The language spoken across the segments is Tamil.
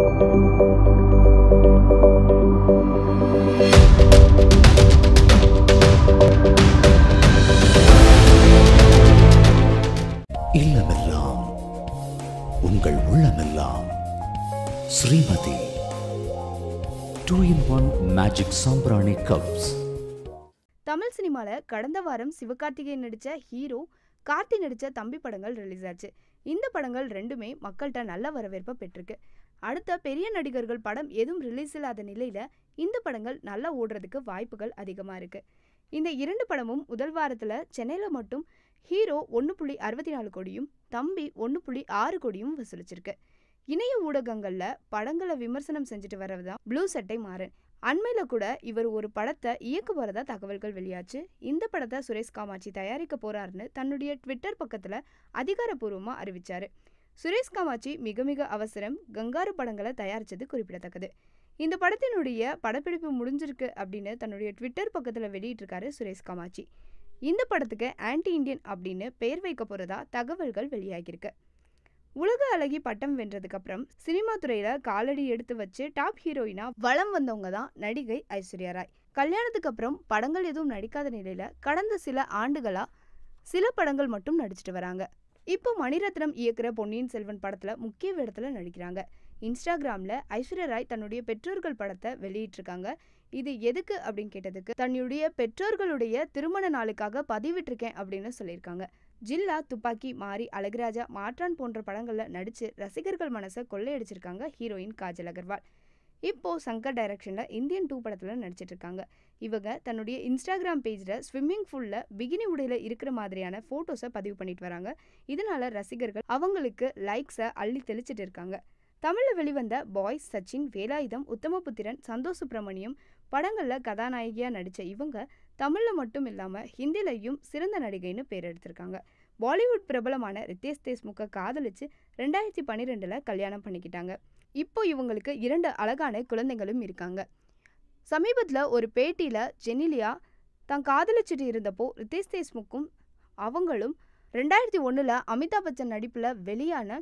இல்லமெல்லாம் உங்கள் உள்ளமெல்லாம் Shrimati two in one magic சாம்பிராணி கப்ஸ் தமிழ் சினிமாவில் கடந்த வாரம் சிவகார்த்திகேயன் நடித்த ஹீரோ கார்த்தி நடித்த தம்பி படங்கள் ரிலீஸ் ஆச்சு இந்த படங்கள் ரெண்டுமே மக்கள்கிட்ட நல்ல வரவேற்பை பெற்றிருக்கு அடுத்த பெரிய நடிகர்கள் படம் எதுவும் ரிலீஸ் இல்லாத நிலையில் இந்த படங்கள் நல்லா ஓடுறதுக்கு வாய்ப்புகள் அதிகமாக இருக்கு இந்த இரண்டு படமும் முதல் வாரத்தில் சென்னையில் மட்டும் ஹீரோ ஒன்று புள்ளி அறுபத்தி நாலு கோடியும் தம்பி ஒன்று புள்ளி ஆறு கோடியும் வசூலிச்சிருக்கு இணைய ஊடகங்களில் படங்களை விமர்சனம் செஞ்சுட்டு வர்றது தான் ப்ளூ சட்டை மாறன் அண்மையில் கூட இவர் ஒரு படத்தை இயக்க போகிறதா தகவல்கள் வெளியாச்சு இந்த படத்தை சுரேஷ் காமாட்சி தயாரிக்க போகிறாருன்னு தன்னுடைய ட்விட்டர் பக்கத்தில் அதிகாரப்பூர்வமாக அறிவித்தார் சுரேஷ் காமாட்சி மிக மிக அவசரம் கங்காரு படங்களை தயாரித்தது குறிப்பிடத்தக்கது இந்த படத்தினுடைய படப்பிடிப்பு முடிஞ்சிருக்கு அப்படின்னு தன்னுடைய ட்விட்டர் பக்கத்தில் வெளியிட்டிருக்காரு சுரேஷ் காமாட்சி இந்த படத்துக்கு ஆன்டி இண்டியன் அப்படின்னு பெயர் வைக்க போகிறதா தகவல்கள் வெளியாகியிருக்கு உலக அழகி பட்டம் வென்றதுக்கப்புறம் சினிமா துறையில் காலடி எடுத்து வச்சு டாப் ஹீரோயினா வளம் வந்தவங்க தான் நடிகை ஐஸ்வர்யா ராய் கல்யாணத்துக்கு அப்புறம் படங்கள் எதுவும் நடிக்காத நிலையில் கடந்த சில ஆண்டுகளாக சில படங்கள் மட்டும் நடிச்சிட்டு வராங்க இப்போ மணிரத்னம் இயக்குற பொன்னியின் செல்வன் படத்தில் முக்கிய இடத்துல நடிக்கிறாங்க இன்ஸ்டாகிராமில் ஐஸ்வர்யா ராய் தன்னுடைய பெற்றோர்கள் படத்தை வெளியிட்டிருக்காங்க இது எதுக்கு அப்படின்னு கேட்டதுக்கு தன்னுடைய பெற்றோர்களுடைய திருமண நாளுக்காக பதிவிட்டிருக்கேன் அப்படின்னு சொல்லியிருக்காங்க ஜில்லா துப்பாக்கி மாரி அழகுராஜா மாற்றான் போன்ற படங்களில் நடித்து ரசிகர்கள் மனசை கொள்ளையடிச்சிருக்காங்க ஹீரோயின் காஜல் அகர்வால் இப்போது சங்கர் டைரக்ஷனில் இந்தியன் டூ படத்தில் நடிச்சிட்ருக்காங்க இவங்க தன்னுடைய இன்ஸ்டாகிராம் பேஜில் ஸ்விம்மிங் ஃபூலில் பிகினி உடையில் இருக்கிற மாதிரியான ஃபோட்டோஸை பதிவு பண்ணிட்டு வராங்க இதனால் ரசிகர்கள் அவங்களுக்கு லைக்ஸை அள்ளி தெளிச்சிட்டு இருக்காங்க தமிழில் வெளிவந்த பாய்ஸ் சச்சின் வேலாயுதம் உத்தமபுத்திரன் சந்தோஷ் சுப்பிரமணியம் படங்களில் கதாநாயகியாக நடித்த இவங்க தமிழில் மட்டும் இல்லாமல் ஹிந்திலையும் சிறந்த நடிகைன்னு பேர் எடுத்திருக்காங்க பாலிவுட் பிரபலமான ரித்தேஷ் தேஷ்முக்கை காதலிச்சு ரெண்டாயிரத்தி பன்னிரெண்டில் கல்யாணம் பண்ணிக்கிட்டாங்க இப்போ இவங்களுக்கு இரண்டு அழகான குழந்தைகளும் இருக்காங்க சமீபத்தில் ஒரு பேட்டியில் ஜெனிலியா தான் காதலிச்சுட்டு இருந்தப்போ ரிதேஷ் தேஷ்முக்கும் அவங்களும் ரெண்டாயிரத்தி ஒன்றில் அமிதாப் பச்சன் நடிப்பில் வெளியான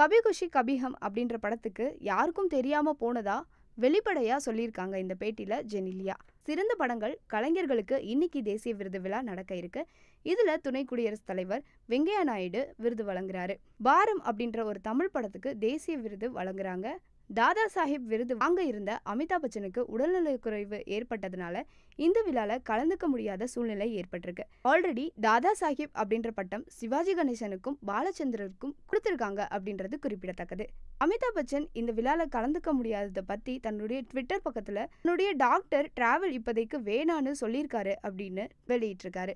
கபி குஷி கபிஹம் அப்படின்ற படத்துக்கு யாருக்கும் தெரியாமல் போனதா வெளிப்படையாக சொல்லியிருக்காங்க இந்த பேட்டியில் ஜெனிலியா சிறந்த படங்கள் கலைஞர்களுக்கு இன்னைக்கு தேசிய விருது விழா நடக்க இருக்கு இதுல துணை குடியரசுத் தலைவர் வெங்கையா நாயுடு விருது வழங்குறாரு பாரம் அப்படின்ற ஒரு தமிழ் படத்துக்கு தேசிய விருது வழங்குறாங்க தாதா சாஹிப் விருது வாங்க இருந்த அமிதாப் பச்சனுக்கு உடல்நலக்குறைவு ஏற்பட்டதுனால இந்த விழாவில் கலந்துக்க முடியாத சூழ்நிலை ஏற்பட்டிருக்கு ஆல்ரெடி தாதா சாஹிப் அப்படின்ற பட்டம் சிவாஜி கணேசனுக்கும் பாலச்சந்திரனுக்கும் கொடுத்துருக்காங்க அப்படின்றது குறிப்பிடத்தக்கது அமிதாப் பச்சன் இந்த விழாவில் கலந்துக்க முடியாததை பற்றி தன்னுடைய ட்விட்டர் பக்கத்தில் தன்னுடைய டாக்டர் டிராவல் இப்போதைக்கு வேணான்னு சொல்லியிருக்காரு அப்படின்னு வெளியிட்டிருக்காரு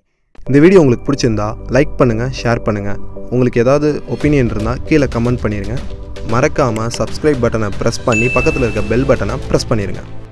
இந்த வீடியோ உங்களுக்கு பிடிச்சிருந்தா லைக் பண்ணுங்கள் ஷேர் பண்ணுங்கள் உங்களுக்கு ஏதாவது ஒப்பீனியன் இருந்தால் கீழே கமெண்ட் பண்ணிடுங்க மறக்காமல் சப்ஸ்கிரைப் பட்டனை ப்ரெஸ் பண்ணி பக்கத்தில் இருக்க பெல் பட்டனை ப்ரெஸ் பண்ணிடுங்க